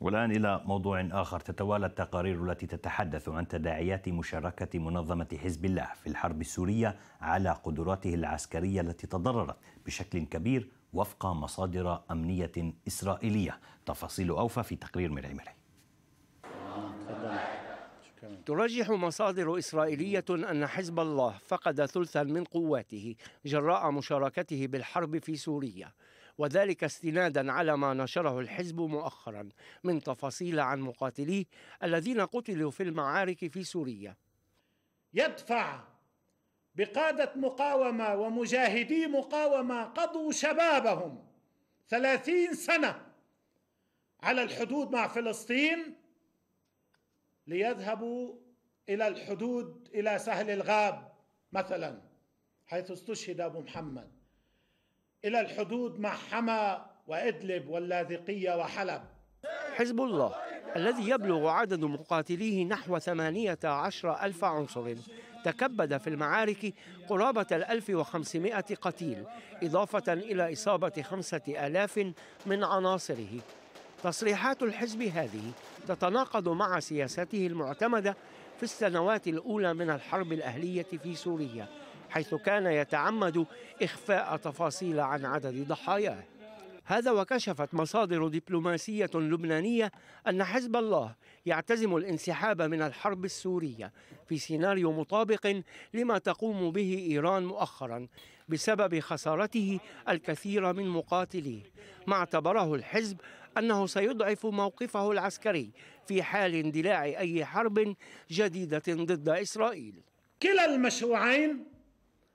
والآن إلى موضوع آخر تتوالى التقارير التي تتحدث عن تداعيات مشاركة منظمة حزب الله في الحرب السورية على قدراته العسكرية التي تضررت بشكل كبير وفق مصادر أمنية إسرائيلية تفاصيل أوفى في تقرير من ميري ترجح مصادر إسرائيلية أن حزب الله فقد ثلثا من قواته جراء مشاركته بالحرب في سوريا وذلك استنادا على ما نشره الحزب مؤخرا من تفاصيل عن مقاتليه الذين قتلوا في المعارك في سوريا يدفع بقادة مقاومة ومجاهدي مقاومة قضوا شبابهم ثلاثين سنة على الحدود مع فلسطين ليذهبوا إلى الحدود إلى سهل الغاب مثلا حيث استشهد أبو محمد إلى الحدود مع حما وإدلب واللاذقية وحلب حزب الله الذي يبلغ عدد مقاتليه نحو عشر ألف عنصر تكبد في المعارك قرابة الألف وخمسمائة قتيل إضافة إلى إصابة خمسة آلاف من عناصره تصريحات الحزب هذه تتناقض مع سياسته المعتمدة في السنوات الأولى من الحرب الأهلية في سوريا حيث كان يتعمد إخفاء تفاصيل عن عدد ضحاياه هذا وكشفت مصادر دبلوماسية لبنانية أن حزب الله يعتزم الانسحاب من الحرب السورية في سيناريو مطابق لما تقوم به إيران مؤخرا بسبب خسارته الكثير من مقاتليه ما اعتبره الحزب أنه سيضعف موقفه العسكري في حال اندلاع أي حرب جديدة ضد إسرائيل كلا المشروعين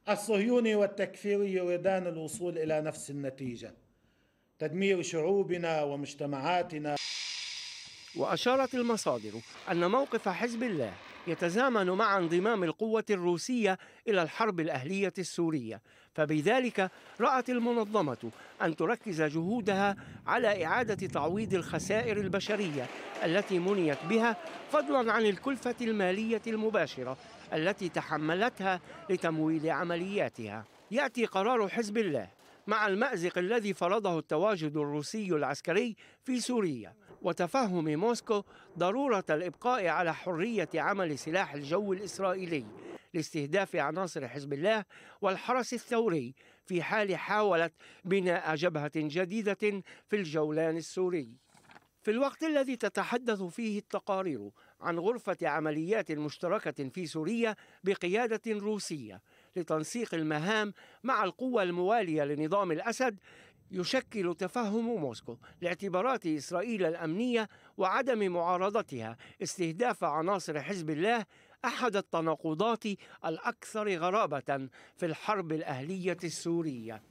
الصهيوني والتكفيري يريدان الوصول الى نفس النتيجه تدمير شعوبنا ومجتمعاتنا واشارت المصادر ان موقف حزب الله يتزامن مع انضمام القوة الروسية إلى الحرب الأهلية السورية فبذلك رأت المنظمة أن تركز جهودها على إعادة تعويض الخسائر البشرية التي منيت بها فضلا عن الكلفة المالية المباشرة التي تحملتها لتمويل عملياتها يأتي قرار حزب الله مع المأزق الذي فرضه التواجد الروسي العسكري في سوريا وتفهم موسكو ضرورة الإبقاء على حرية عمل سلاح الجو الإسرائيلي لاستهداف عناصر حزب الله والحرس الثوري في حال حاولت بناء جبهة جديدة في الجولان السوري. في الوقت الذي تتحدث فيه التقارير عن غرفة عمليات مشتركة في سوريا بقيادة روسية لتنسيق المهام مع القوى الموالية لنظام الأسد يشكل تفهم موسكو لاعتبارات إسرائيل الأمنية وعدم معارضتها استهداف عناصر حزب الله أحد التناقضات الأكثر غرابة في الحرب الأهلية السورية